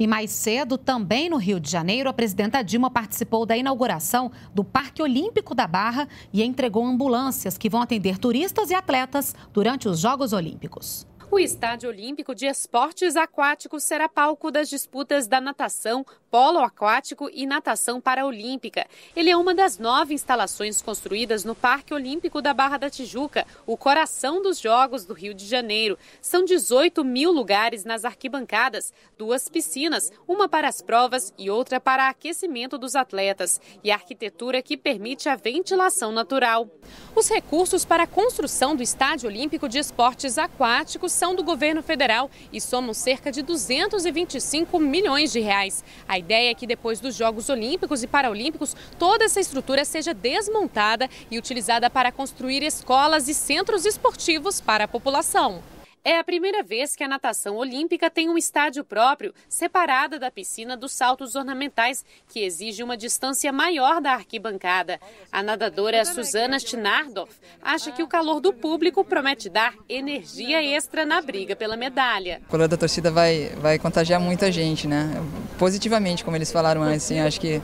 E mais cedo, também no Rio de Janeiro, a presidenta Dilma participou da inauguração do Parque Olímpico da Barra e entregou ambulâncias que vão atender turistas e atletas durante os Jogos Olímpicos. O Estádio Olímpico de Esportes Aquáticos será palco das disputas da natação, polo aquático e natação paraolímpica. Ele é uma das nove instalações construídas no Parque Olímpico da Barra da Tijuca, o coração dos Jogos do Rio de Janeiro. São 18 mil lugares nas arquibancadas, duas piscinas, uma para as provas e outra para aquecimento dos atletas, e arquitetura que permite a ventilação natural. Os recursos para a construção do Estádio Olímpico de Esportes Aquáticos são do governo federal e somam cerca de 225 milhões de reais. A a ideia é que depois dos Jogos Olímpicos e Paralímpicos, toda essa estrutura seja desmontada e utilizada para construir escolas e centros esportivos para a população. É a primeira vez que a natação olímpica tem um estádio próprio, separada da piscina dos saltos ornamentais, que exige uma distância maior da arquibancada. A nadadora Susana Schnardorf acha que o calor do público promete dar energia extra na briga pela medalha. O calor da torcida vai, vai contagiar muita gente, né? Positivamente, como eles falaram antes, assim, acho que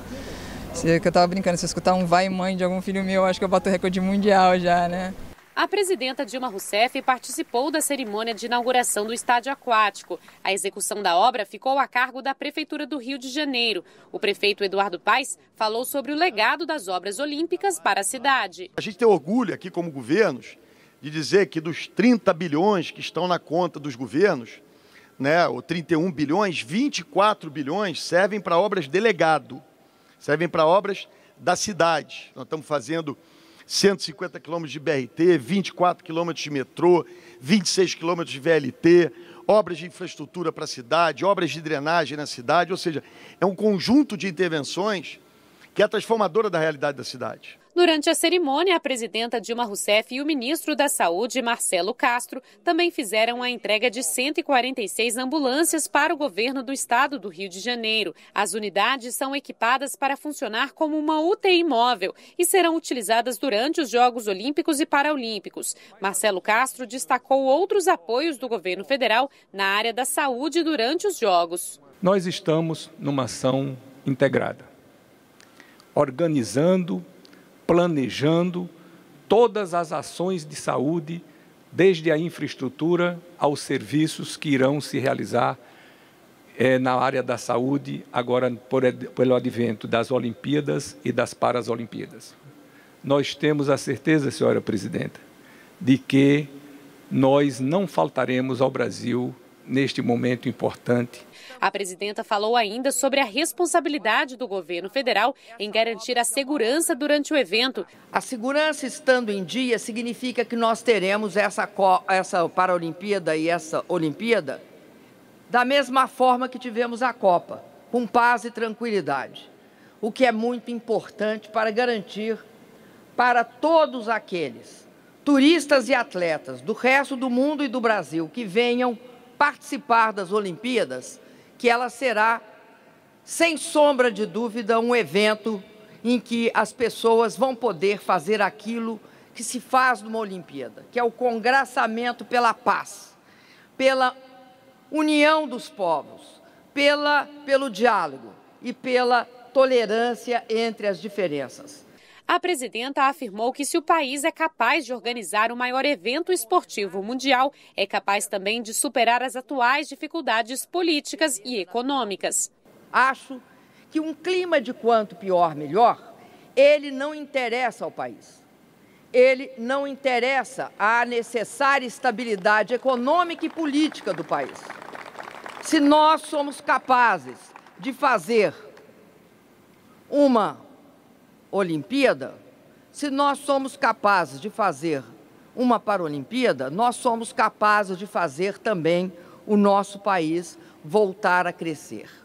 eu estava brincando, se eu escutar um vai mãe de algum filho meu, acho que eu bato recorde mundial já, né? A presidenta Dilma Rousseff participou da cerimônia de inauguração do estádio aquático. A execução da obra ficou a cargo da Prefeitura do Rio de Janeiro. O prefeito Eduardo Paes falou sobre o legado das obras olímpicas para a cidade. A gente tem orgulho aqui, como governos, de dizer que dos 30 bilhões que estão na conta dos governos, né, ou 31 bilhões, 24 bilhões servem para obras delegado, servem para obras da cidade. Nós estamos fazendo 150 quilômetros de BRT, 24 quilômetros de metrô, 26 quilômetros de VLT, obras de infraestrutura para a cidade, obras de drenagem na cidade, ou seja, é um conjunto de intervenções que é transformadora da realidade da cidade. Durante a cerimônia, a presidenta Dilma Rousseff e o ministro da Saúde, Marcelo Castro, também fizeram a entrega de 146 ambulâncias para o governo do estado do Rio de Janeiro. As unidades são equipadas para funcionar como uma UTI móvel e serão utilizadas durante os Jogos Olímpicos e Paralímpicos. Marcelo Castro destacou outros apoios do governo federal na área da saúde durante os Jogos. Nós estamos numa ação integrada, organizando planejando todas as ações de saúde, desde a infraestrutura aos serviços que irão se realizar é, na área da saúde, agora por, pelo advento das Olimpíadas e das Paralimpíadas. Nós temos a certeza, senhora presidenta, de que nós não faltaremos ao Brasil neste momento importante. A presidenta falou ainda sobre a responsabilidade do governo federal em garantir a segurança durante o evento. A segurança estando em dia significa que nós teremos essa, essa Paralimpíada e essa Olimpíada da mesma forma que tivemos a Copa, com paz e tranquilidade, o que é muito importante para garantir para todos aqueles, turistas e atletas do resto do mundo e do Brasil, que venham participar das Olimpíadas, que ela será, sem sombra de dúvida, um evento em que as pessoas vão poder fazer aquilo que se faz numa Olimpíada, que é o congraçamento pela paz, pela união dos povos, pela, pelo diálogo e pela tolerância entre as diferenças. A presidenta afirmou que se o país é capaz de organizar o maior evento esportivo mundial, é capaz também de superar as atuais dificuldades políticas e econômicas. Acho que um clima de quanto pior, melhor, ele não interessa ao país. Ele não interessa à necessária estabilidade econômica e política do país. Se nós somos capazes de fazer uma Olimpíada, se nós somos capazes de fazer uma Paralimpíada, nós somos capazes de fazer também o nosso país voltar a crescer.